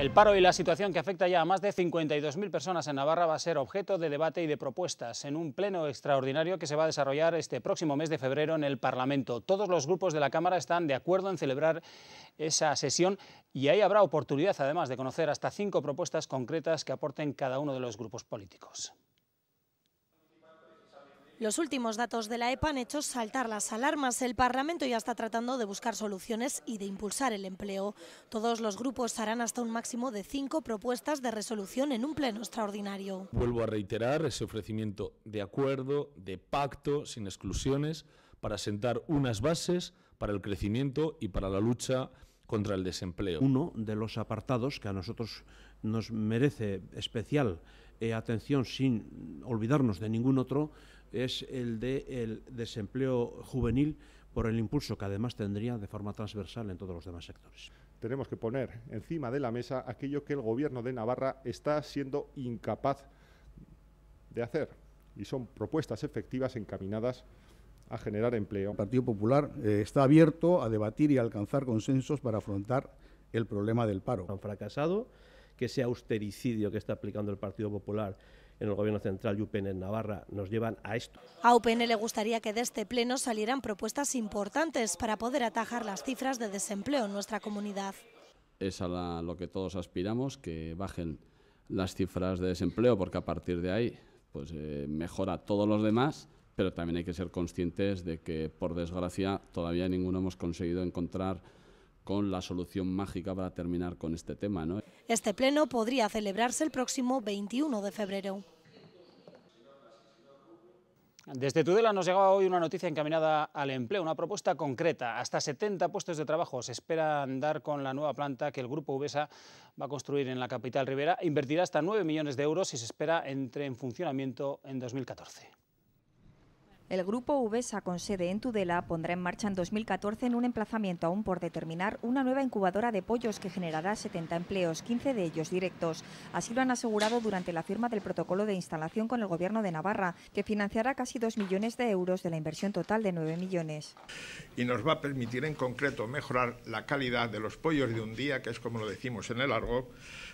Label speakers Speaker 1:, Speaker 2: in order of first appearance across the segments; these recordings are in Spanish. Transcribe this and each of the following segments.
Speaker 1: El paro y la situación que afecta ya a más de 52.000 personas en Navarra va a ser objeto de debate y de propuestas en un pleno extraordinario que se va a desarrollar este próximo mes de febrero en el Parlamento. Todos los grupos de la Cámara están de acuerdo en celebrar esa sesión y ahí habrá oportunidad además de conocer hasta cinco propuestas concretas que aporten cada uno de los grupos políticos.
Speaker 2: Los últimos datos de la EPA han hecho saltar las alarmas. El Parlamento ya está tratando de buscar soluciones y de impulsar el empleo. Todos los grupos harán hasta un máximo de cinco propuestas de resolución en un pleno extraordinario.
Speaker 1: Vuelvo a reiterar ese ofrecimiento de acuerdo, de pacto, sin exclusiones, para sentar unas bases para el crecimiento y para la lucha contra el desempleo. Uno de los apartados que a nosotros nos merece especial eh, atención sin olvidarnos de ningún otro es el de el desempleo juvenil por el impulso que además tendría de forma transversal en todos los demás sectores.
Speaker 3: Tenemos que poner encima de la mesa aquello que el Gobierno de Navarra está siendo incapaz de hacer y son propuestas efectivas encaminadas a generar empleo. El Partido Popular eh, está
Speaker 1: abierto a debatir y alcanzar consensos para afrontar el problema del paro. Han fracasado, que ese austericidio que está aplicando el Partido Popular en el Gobierno Central y UPN en Navarra nos llevan a esto.
Speaker 2: A UPN le gustaría que de este pleno salieran propuestas importantes para poder atajar las cifras de desempleo en nuestra comunidad.
Speaker 3: Es a lo que todos aspiramos, que bajen las cifras de desempleo, porque a partir de ahí pues, eh, mejora todos los demás, pero también hay que ser conscientes de que, por desgracia, todavía ninguno hemos conseguido encontrar con la solución mágica para terminar con este tema.
Speaker 2: Este pleno podría celebrarse el próximo 21 de febrero.
Speaker 1: Desde Tudela nos llegaba hoy una noticia encaminada al empleo, una propuesta concreta. Hasta 70 puestos de trabajo se esperan dar con la nueva planta que el Grupo Uvesa va a construir en la capital ribera. Invertirá hasta 9 millones de euros y se espera entre en funcionamiento en 2014.
Speaker 4: El grupo UVESA, con sede en Tudela, pondrá en marcha en 2014, en un emplazamiento aún por determinar, una nueva incubadora de pollos que generará 70 empleos, 15 de ellos directos. Así lo han asegurado durante la firma del protocolo de instalación con el Gobierno de Navarra, que financiará casi 2 millones de euros de la inversión total de 9 millones.
Speaker 3: Y nos va a permitir en concreto mejorar la calidad de los pollos de un día, que es como lo decimos en el argot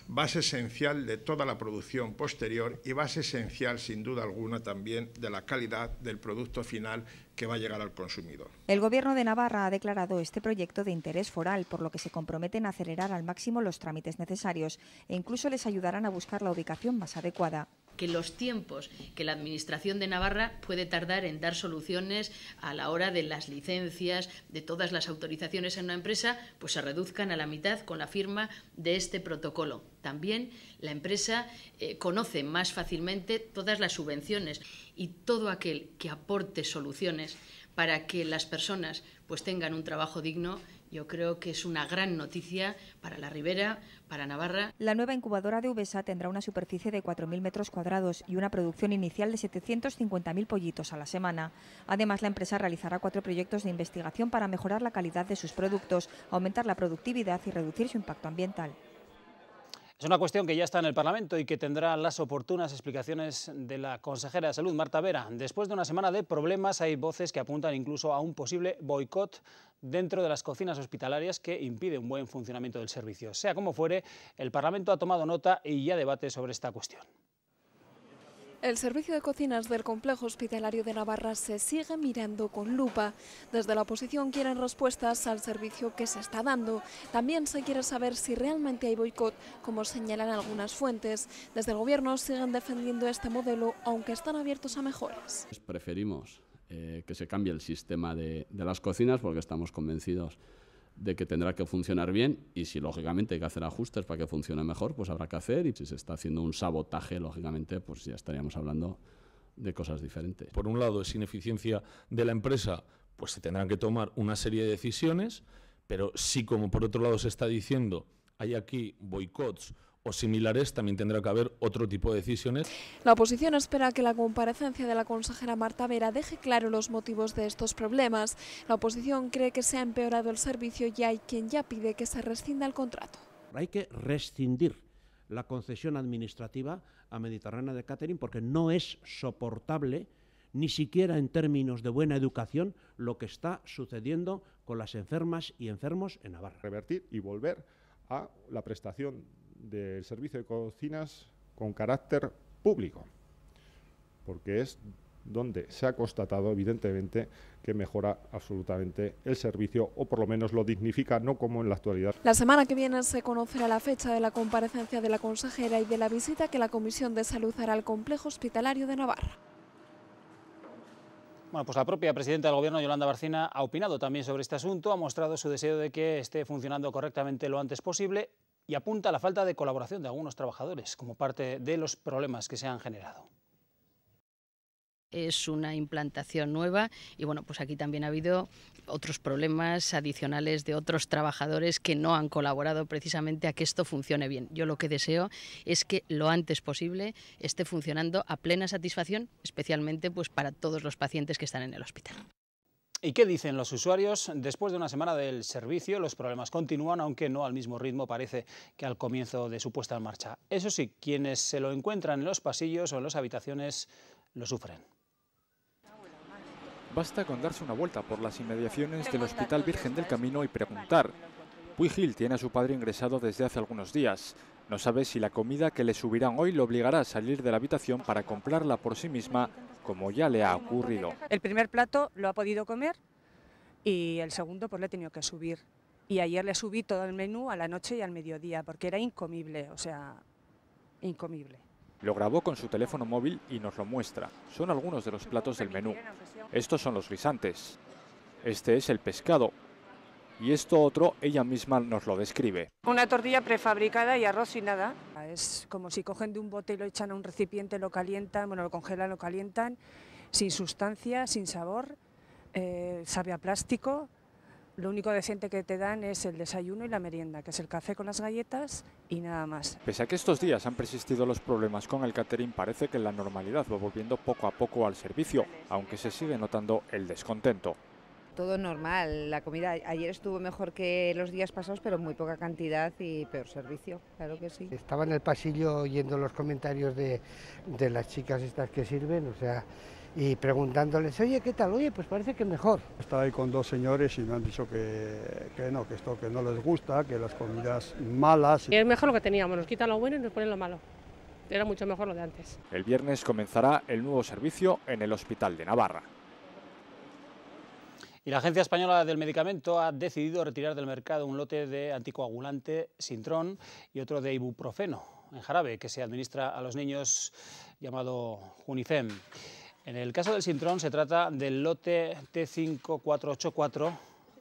Speaker 3: base esencial de toda la producción posterior y base esencial, sin duda alguna, también de la calidad del producto final que va a llegar al consumidor.
Speaker 4: El Gobierno de Navarra ha declarado este proyecto de interés foral, por lo que se comprometen a acelerar al máximo los trámites necesarios e incluso les ayudarán a buscar la ubicación más adecuada
Speaker 5: que los tiempos que la Administración de Navarra puede tardar en dar soluciones a la hora de las licencias, de todas las autorizaciones en una empresa, pues se reduzcan a la mitad con la firma de este protocolo. También la empresa eh, conoce más fácilmente todas las subvenciones y todo aquel que aporte soluciones para que las personas pues tengan un trabajo digno yo creo que es una gran noticia para la Ribera, para Navarra.
Speaker 4: La nueva incubadora de Uvesa tendrá una superficie de 4.000 metros cuadrados y una producción inicial de 750.000 pollitos a la semana. Además, la empresa realizará cuatro proyectos de investigación para mejorar la calidad de sus productos, aumentar la productividad y reducir su impacto ambiental.
Speaker 1: Es una cuestión que ya está en el Parlamento y que tendrá las oportunas explicaciones de la consejera de Salud, Marta Vera. Después de una semana de problemas, hay voces que apuntan incluso a un posible boicot dentro de las cocinas hospitalarias que impide un buen funcionamiento del servicio. Sea como fuere, el Parlamento ha tomado nota y ya debate sobre esta cuestión.
Speaker 6: El servicio de cocinas del complejo hospitalario de Navarra se sigue mirando con lupa. Desde la oposición quieren respuestas al servicio que se está dando. También se quiere saber si realmente hay boicot, como señalan algunas fuentes. Desde el gobierno siguen defendiendo este modelo, aunque están abiertos a mejoras.
Speaker 3: Preferimos eh, que se cambie el sistema de, de las cocinas porque estamos convencidos de que tendrá que funcionar bien y si lógicamente hay que hacer ajustes para que funcione mejor, pues habrá que hacer y si se está haciendo un sabotaje, lógicamente, pues ya estaríamos hablando de cosas diferentes. Por un lado es ineficiencia de la empresa, pues se tendrán que tomar una serie de decisiones, pero si como por otro lado se está diciendo hay aquí boicots
Speaker 1: o similares, también tendrá que haber otro tipo de decisiones.
Speaker 6: La oposición espera que la comparecencia de la consejera Marta Vera deje claro los motivos de estos problemas. La oposición cree que se ha empeorado el servicio y hay quien ya pide que se rescinda el contrato.
Speaker 1: Hay que rescindir la concesión administrativa a Mediterránea de Catering porque no es soportable ni siquiera en términos de buena educación, lo que está sucediendo con las enfermas y enfermos en Navarra. Revertir y volver a la prestación del
Speaker 3: servicio de cocinas con carácter público, porque es donde se ha constatado evidentemente que mejora absolutamente el servicio o por lo menos lo dignifica, no como en la actualidad.
Speaker 6: La semana que viene se conocerá la fecha de la comparecencia de la consejera y de la visita que la Comisión de Salud hará al complejo hospitalario de Navarra.
Speaker 1: Bueno, pues la propia presidenta del Gobierno, Yolanda Barcina, ha opinado también sobre este asunto, ha mostrado su deseo de que esté funcionando correctamente lo antes posible y apunta a la falta de colaboración de algunos trabajadores como parte de los problemas que se han generado.
Speaker 5: Es una implantación nueva y bueno, pues aquí también ha habido otros problemas adicionales de otros trabajadores que no han colaborado precisamente a que esto funcione bien. Yo lo que deseo es que lo antes posible esté funcionando a plena satisfacción, especialmente pues para todos los pacientes que están en el hospital.
Speaker 1: ¿Y qué dicen los usuarios? Después de una semana del servicio, los problemas continúan, aunque no al mismo ritmo parece que al comienzo de su puesta en marcha. Eso sí, quienes se lo encuentran en los pasillos o en las habitaciones lo sufren.
Speaker 3: Basta con darse una vuelta por las inmediaciones del Hospital Virgen del Camino y preguntar. Puy tiene a su padre ingresado desde hace algunos días. No sabe si la comida que le subirán hoy lo obligará a salir de la habitación para comprarla por sí misma como ya le ha ocurrido.
Speaker 4: El primer plato lo ha podido comer y el segundo pues le he tenido que subir. Y ayer le subí todo el menú a la noche y al mediodía porque era incomible, o sea, incomible.
Speaker 3: Lo grabó con su teléfono móvil y nos lo muestra. Son algunos de los platos del menú. Estos son los guisantes. Este es el pescado, y esto otro ella misma nos lo describe.
Speaker 4: Una tortilla prefabricada y arroz y nada. Es como si cogen de un bote y lo echan a un recipiente, lo calientan, bueno, lo congelan, lo calientan, sin sustancia, sin sabor, eh, sabe a plástico. Lo único decente que te dan es el desayuno y la merienda, que es el café con las galletas y nada más. Pese
Speaker 3: a que estos días han persistido los problemas con el catering, parece que la normalidad va volviendo poco a poco al servicio, aunque se sigue notando el descontento
Speaker 4: todo normal. La comida ayer estuvo mejor que los días pasados, pero muy poca cantidad y peor servicio, claro que sí. Estaba
Speaker 7: en el pasillo oyendo los comentarios de, las chicas estas que sirven, o sea, y preguntándoles, oye, ¿qué tal? Oye, pues parece que mejor.
Speaker 3: Estaba ahí con dos señores y me han dicho que, que no, que esto que no les gusta, que las comidas malas. y
Speaker 6: Es mejor lo que teníamos, nos quitan lo bueno y nos ponen lo malo era mucho mejor lo de antes.
Speaker 3: El viernes comenzará el nuevo servicio en el Hospital de Navarra.
Speaker 1: Y la Agencia Española del Medicamento ha decidido retirar del mercado un lote de anticoagulante Sintrón y otro de ibuprofeno en jarabe que se administra a los niños llamado Junifem. En el caso del Sintrón se trata del lote T5484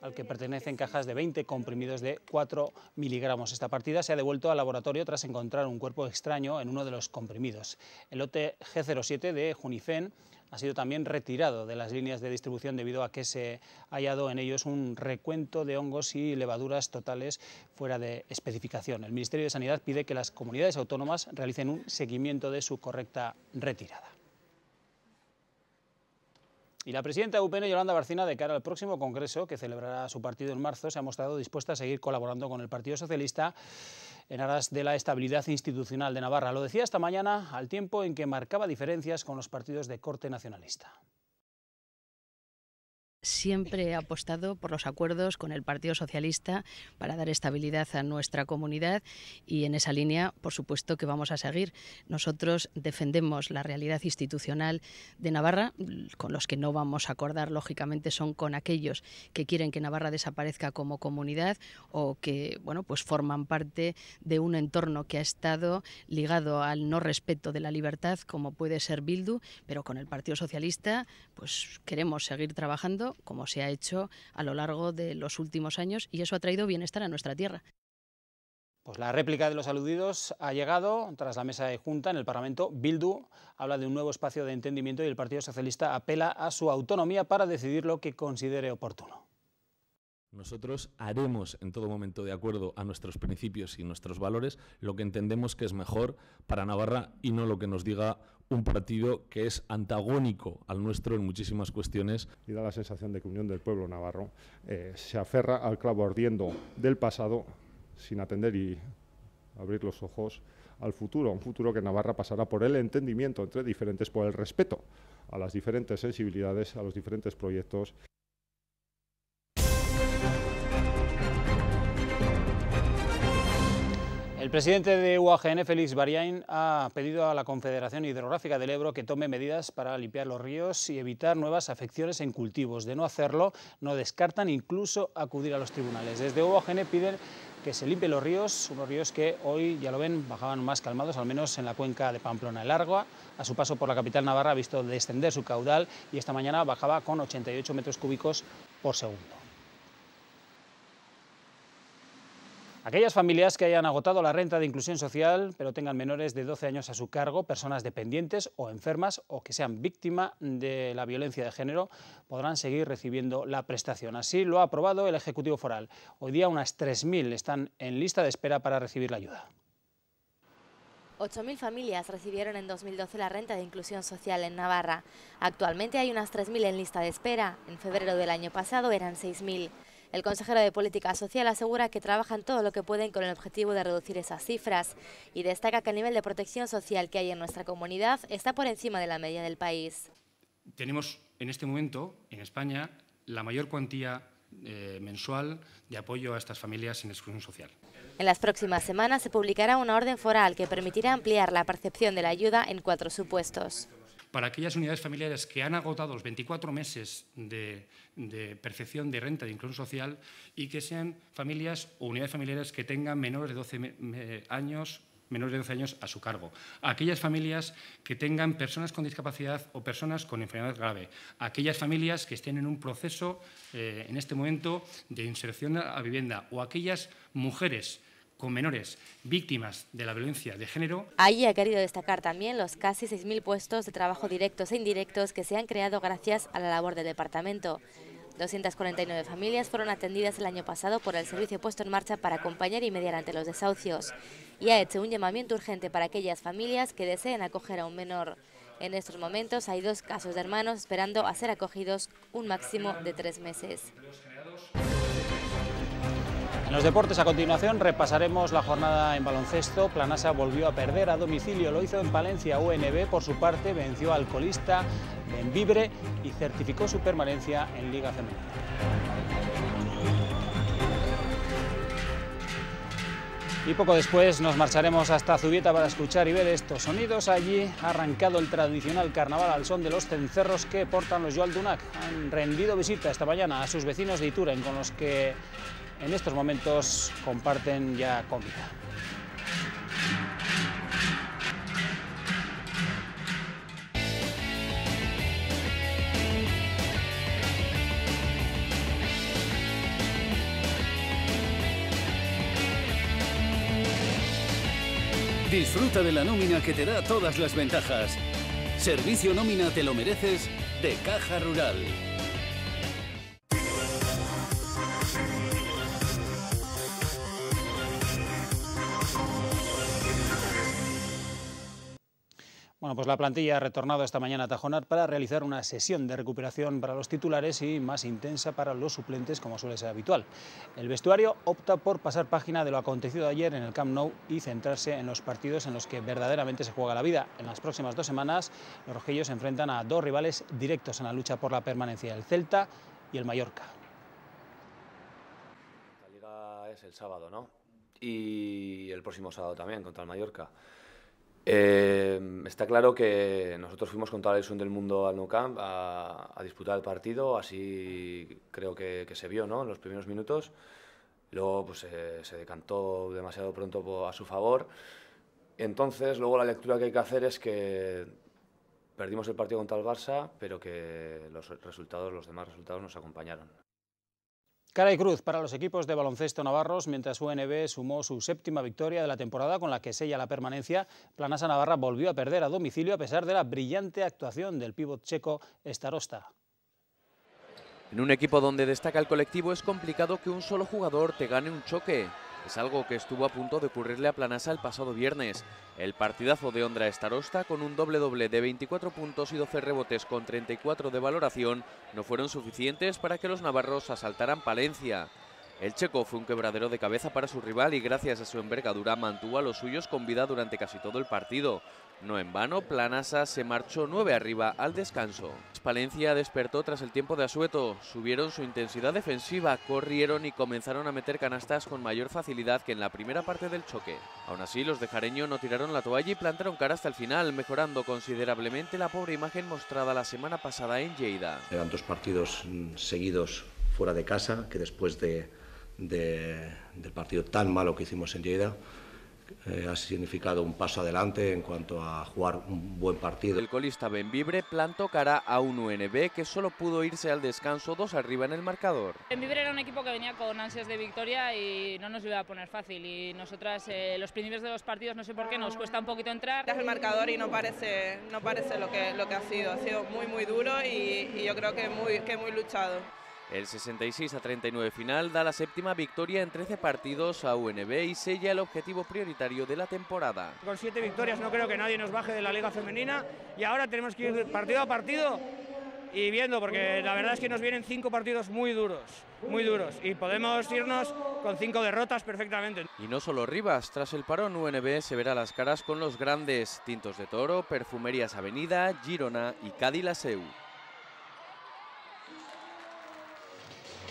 Speaker 1: al que pertenecen cajas de 20 comprimidos de 4 miligramos. Esta partida se ha devuelto al laboratorio tras encontrar un cuerpo extraño en uno de los comprimidos. El lote G07 de Junifen ha sido también retirado de las líneas de distribución debido a que se ha hallado en ellos un recuento de hongos y levaduras totales fuera de especificación. El Ministerio de Sanidad pide que las comunidades autónomas realicen un seguimiento de su correcta retirada. Y la presidenta de UPN, Yolanda Barcina, de cara al próximo Congreso, que celebrará su partido en marzo, se ha mostrado dispuesta a seguir colaborando con el Partido Socialista en aras de la estabilidad institucional de Navarra. Lo decía esta mañana al tiempo en que marcaba diferencias con los partidos de corte nacionalista
Speaker 5: siempre he apostado por los acuerdos con el Partido Socialista para dar estabilidad a nuestra comunidad y en esa línea, por supuesto, que vamos a seguir. Nosotros defendemos la realidad institucional de Navarra, con los que no vamos a acordar, lógicamente, son con aquellos que quieren que Navarra desaparezca como comunidad o que, bueno, pues forman parte de un entorno que ha estado ligado al no respeto de la libertad, como puede ser Bildu, pero con el Partido Socialista, pues queremos seguir trabajando como se ha hecho a lo largo de los últimos años, y eso ha traído bienestar a nuestra tierra.
Speaker 1: Pues la réplica de los aludidos ha llegado tras la mesa de junta en el Parlamento. Bildu habla de un nuevo espacio de entendimiento y el Partido Socialista apela a su autonomía para decidir lo que considere oportuno.
Speaker 8: Nosotros haremos en todo momento, de acuerdo a nuestros principios y nuestros valores, lo que entendemos que es mejor para Navarra y no lo que nos diga un partido que es antagónico
Speaker 3: al nuestro en muchísimas cuestiones. Y da la sensación de que Unión del Pueblo Navarro eh, se aferra al clavo ardiendo del pasado sin atender y abrir los ojos al futuro, un futuro que Navarra pasará por el entendimiento entre diferentes, por el respeto a las diferentes sensibilidades, a los diferentes proyectos.
Speaker 1: El presidente de UAGN, Félix Bariain, ha pedido a la Confederación Hidrográfica del Ebro que tome medidas para limpiar los ríos y evitar nuevas afecciones en cultivos. De no hacerlo, no descartan incluso acudir a los tribunales. Desde UAGN piden que se limpien los ríos, unos ríos que hoy, ya lo ven, bajaban más calmados, al menos en la cuenca de Pamplona. El Argua, a su paso por la capital navarra, ha visto descender su caudal y esta mañana bajaba con 88 metros cúbicos por segundo. Aquellas familias que hayan agotado la renta de inclusión social, pero tengan menores de 12 años a su cargo, personas dependientes o enfermas o que sean víctima de la violencia de género, podrán seguir recibiendo la prestación. Así lo ha aprobado el Ejecutivo Foral. Hoy día unas 3.000 están en lista de espera para recibir la ayuda.
Speaker 7: 8.000 familias recibieron en 2012 la renta de inclusión social en Navarra. Actualmente hay unas 3.000 en lista de espera. En febrero del año pasado eran 6.000. El consejero de Política Social asegura que trabajan todo lo que pueden con el objetivo de reducir esas cifras y destaca que el nivel de protección social que hay en nuestra comunidad está por encima de la media del país.
Speaker 1: Tenemos en este momento en España la mayor cuantía eh, mensual de apoyo a estas familias sin exclusión social.
Speaker 7: En las próximas semanas se publicará una orden foral que permitirá ampliar la percepción de la ayuda en cuatro supuestos
Speaker 1: para aquellas unidades familiares que han agotado los 24 meses de, de percepción de renta de inclusión social y que sean familias o unidades familiares que tengan menores de 12 años menores de 12 años a su cargo, aquellas familias que tengan personas con discapacidad o personas con enfermedad grave, aquellas familias que estén en un proceso eh, en este momento de inserción a vivienda o aquellas mujeres con menores víctimas de la violencia de género.
Speaker 7: Allí ha querido destacar también los casi 6.000 puestos de trabajo directos e indirectos que se han creado gracias a la labor del departamento. 249 familias fueron atendidas el año pasado por el servicio puesto en marcha para acompañar y mediar ante los desahucios y ha hecho un llamamiento urgente para aquellas familias que deseen acoger a un menor. En estos momentos hay dos casos de hermanos esperando a ser acogidos un máximo de tres meses
Speaker 1: los deportes a continuación repasaremos la jornada en baloncesto. Planasa volvió a perder a domicilio, lo hizo en Palencia. UNB por su parte venció al colista Benvibre y certificó su permanencia en Liga Femenina. Y poco después nos marcharemos hasta Zubieta para escuchar y ver estos sonidos. Allí ha arrancado el tradicional carnaval al son de los cencerros que portan los Joaldunac. Han rendido visita esta mañana a sus vecinos de Ituren, con los que en estos momentos comparten ya comida. Disfruta de la nómina que te da todas las ventajas. Servicio nómina te lo mereces de Caja Rural. pues la plantilla ha retornado esta mañana a Tajonar para realizar una sesión de recuperación para los titulares y más intensa para los suplentes, como suele ser habitual. El vestuario opta por pasar página de lo acontecido ayer en el Camp Nou y centrarse en los partidos en los que verdaderamente se juega la vida. En las próximas dos semanas, los rojillos se enfrentan a dos rivales directos en la lucha por la permanencia, el Celta y el Mallorca.
Speaker 8: La liga es el sábado, ¿no? Y el próximo sábado también contra el Mallorca. Em, está claro que nosotros fuimos con toda la ilusión del mundo al Nou Camp a, disputar el partido, así creo que, se vio ¿no? en los primeros minutos. Luego pues, eh, se decantó demasiado pronto a su favor. Entonces, luego la lectura que hay que hacer es que perdimos el partido contra el Barça, pero que los resultados, los demás resultados nos acompañaron.
Speaker 1: Cara y cruz para los equipos de baloncesto navarros, mientras UNB sumó su séptima victoria de la temporada con la que sella la permanencia, Planasa Navarra volvió a perder a domicilio a pesar de la brillante actuación del pívot checo Starosta.
Speaker 8: En un equipo donde destaca el colectivo es complicado que un solo jugador te gane un choque. Es algo que estuvo a punto de ocurrirle a Planasa el pasado viernes. El partidazo de Ondra Estarosta con un doble-doble de 24 puntos y 12 rebotes con 34 de valoración, no fueron suficientes para que los navarros asaltaran Palencia. El checo fue un quebradero de cabeza para su rival y gracias a su envergadura mantuvo a los suyos con vida durante casi todo el partido. No en vano, Planasa se marchó nueve arriba al descanso. Palencia despertó tras el tiempo de asueto, subieron su intensidad defensiva, corrieron y comenzaron a meter canastas con mayor facilidad que en la primera parte del choque. Aún así, los de Jareño no tiraron la toalla y plantaron cara hasta el final, mejorando considerablemente la pobre imagen mostrada la semana pasada en Lleida. Eran dos partidos mm, seguidos fuera de casa, que después del partido tan malo que hicimos en Lleida, eh, ha significado un paso adelante en cuanto a jugar un buen partido. El colista Benvibre plantó cara a un UNB que solo pudo irse al descanso dos arriba en el marcador.
Speaker 6: Benvibre era un equipo que venía con
Speaker 2: ansias de victoria y no nos iba a poner fácil y nosotras eh, los primeros de los partidos no sé por qué nos
Speaker 6: cuesta un poquito entrar. Es el marcador y no parece, no parece lo, que, lo que ha sido, ha sido muy muy duro y, y yo creo que muy, que muy luchado.
Speaker 8: El 66 a 39 final da la séptima victoria en 13 partidos a UNB y sella el objetivo prioritario de la temporada. Con siete victorias no creo que nadie nos baje de la Liga Femenina y ahora tenemos que ir partido a partido y viendo, porque la verdad es que nos vienen cinco partidos muy duros, muy duros, y podemos irnos con cinco derrotas perfectamente. Y no solo Rivas, tras el parón UNB se verá las caras con los grandes Tintos de Toro, Perfumerías Avenida, Girona y cádiz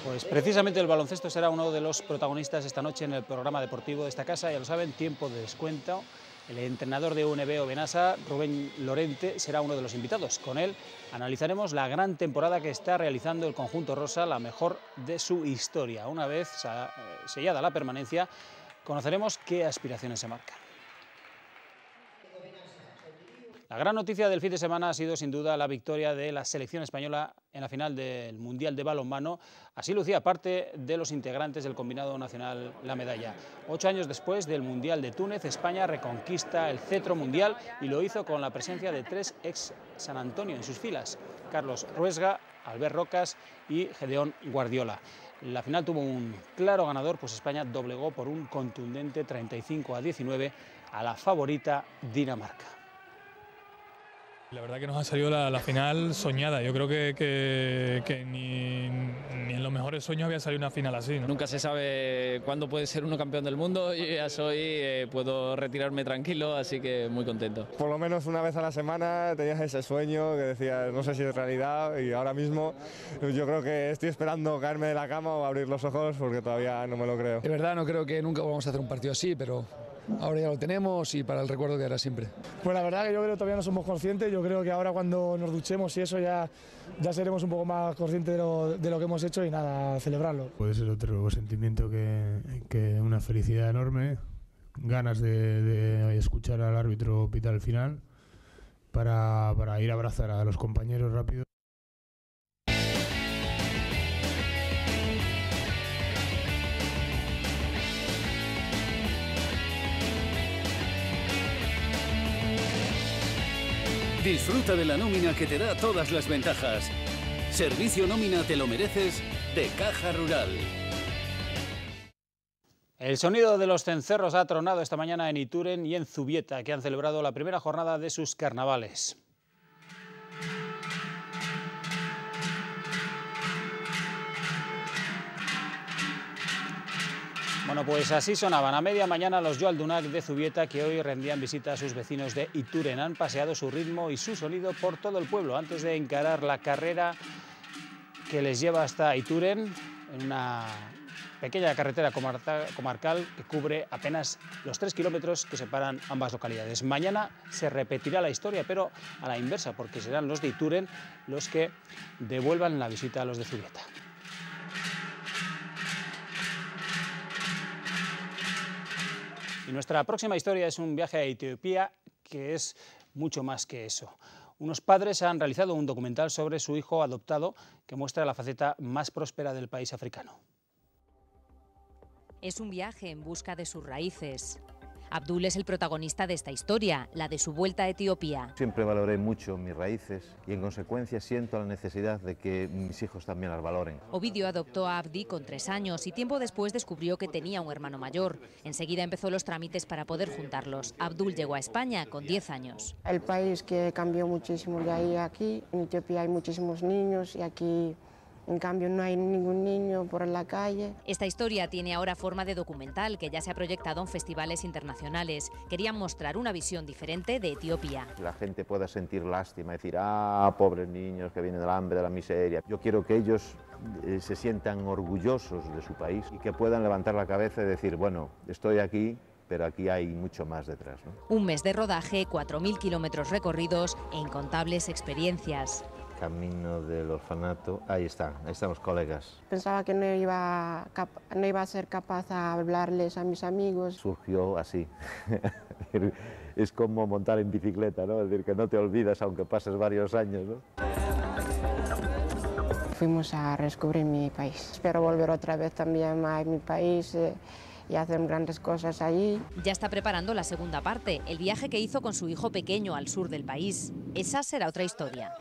Speaker 1: Pues precisamente el baloncesto será uno de los protagonistas esta noche en el programa deportivo de esta casa, ya lo saben, tiempo de descuento. El entrenador de UNB Benasa Rubén Lorente, será uno de los invitados. Con él analizaremos la gran temporada que está realizando el conjunto rosa, la mejor de su historia. Una vez sellada la permanencia, conoceremos qué aspiraciones se marcan. La gran noticia del fin de semana ha sido sin duda la victoria de la selección española en la final del Mundial de Balonmano. Así lucía parte de los integrantes del combinado nacional la medalla. Ocho años después del Mundial de Túnez, España reconquista el cetro mundial y lo hizo con la presencia de tres ex San Antonio en sus filas, Carlos Ruesga, Albert Rocas y Gedeón Guardiola. La final tuvo un claro ganador, pues España doblegó por un contundente 35 a 19 a la favorita Dinamarca. La verdad que
Speaker 3: nos ha salido la, final soñada. Yo creo que, ni, en los mejores sueños había salido una final así.
Speaker 1: Nunca se sabe cuándo puede ser uno campeón del mundo. y ya soy, eh, puedo retirarme tranquilo,
Speaker 8: así que muy contento.
Speaker 3: Por lo menos una vez a la semana tenías ese sueño que decías, no sé si es realidad, y ahora mismo yo creo que estoy esperando caerme de la cama o abrir los ojos porque todavía
Speaker 1: no me lo creo. De verdad, no creo que nunca vamos a hacer un partido así, pero ahora ya lo tenemos y para el recuerdo de ahora siempre. Pues la verdad que yo creo que todavía no somos conscientes, yo creo que ahora cuando nos duchemos y eso ya, ya seremos un poco más conscientes de lo, que hemos hecho y nada, celebrarlo. Puede ser otro sentimiento que, una felicidad enorme, ganas de, escuchar al árbitro pitar el final para, para ir a abrazar a los compañeros rápido. Disfruta de la nómina que te da todas las ventajas. Servicio nómina te lo mereces de Caja Rural. El sonido de los cencerros ha tronado esta mañana en Ituren y en Zubieta, que han celebrado la primera jornada de sus carnavales. Bueno, pues así sonaban a media mañana los Joaldunac de Zubieta que hoy rendían visita a sus vecinos de Ituren. Han paseado su ritmo y su sonido por todo el pueblo antes de encarar la carrera que les lleva hasta Ituren en una pequeña carretera comarcal que cubre apenas los tres kilómetros que separan ambas localidades. Mañana se repetirá la historia, pero a la inversa, porque serán los de Ituren los que devuelvan la visita a los de Zubieta. Y nuestra próxima historia es un viaje a Etiopía que es mucho más que eso. Unos padres han realizado un documental sobre su hijo adoptado que muestra la faceta más próspera del país africano.
Speaker 2: Es un viaje en busca de sus raíces, Abdul es el protagonista de esta historia, la de su vuelta a Etiopía.
Speaker 3: Siempre valoré mucho mis raíces y en consecuencia siento la necesidad de que mis hijos también las valoren.
Speaker 2: Ovidio adoptó a Abdi con tres años y tiempo después descubrió que tenía un hermano mayor. Enseguida empezó los trámites para poder juntarlos. Abdul llegó a España con diez años.
Speaker 6: El país que cambió muchísimo de ahí a aquí. En Etiopía hay muchísimos niños y aquí en cambio, no hay ningún niño por la calle.
Speaker 2: Esta historia tiene ahora forma de documental que ya se ha proyectado en festivales internacionales. Querían mostrar una visión diferente de Etiopía.
Speaker 3: La gente pueda sentir lástima, decir, ah, pobres niños que vienen del hambre, de la miseria. Yo quiero que ellos eh, se sientan orgullosos de su país y que puedan levantar la cabeza y decir, bueno, estoy aquí, pero aquí hay mucho más detrás.
Speaker 2: Un mes de rodaje, 4.000 kilómetros recorridos e incontables experiencias
Speaker 3: camino del orfanato. Ahí están, ahí están los colegas.
Speaker 6: Pensaba que no iba, no iba a ser capaz a hablarles a mis amigos.
Speaker 3: Surgió así. es como montar en bicicleta, ¿no? Es decir, que no te olvidas aunque pases varios años, ¿no?
Speaker 6: Fuimos a descubrir mi país. Espero volver otra vez también a mi país. Eh, y hacer grandes cosas allí.
Speaker 2: Ya está preparando la segunda parte, el viaje que hizo con su hijo pequeño al sur del país. Esa será otra historia.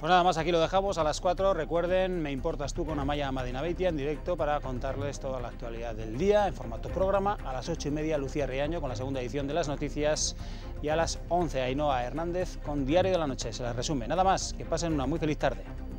Speaker 1: Pues nada más, aquí lo dejamos a las 4. Recuerden, me importas tú con Amaya Madinabeitia en directo para contarles toda la actualidad del día en formato programa. A las 8 y media, Lucía Riaño con la segunda edición de las noticias. Y a las 11, Ainhoa Hernández con Diario de la Noche. Se las resume. Nada más, que pasen una muy feliz tarde.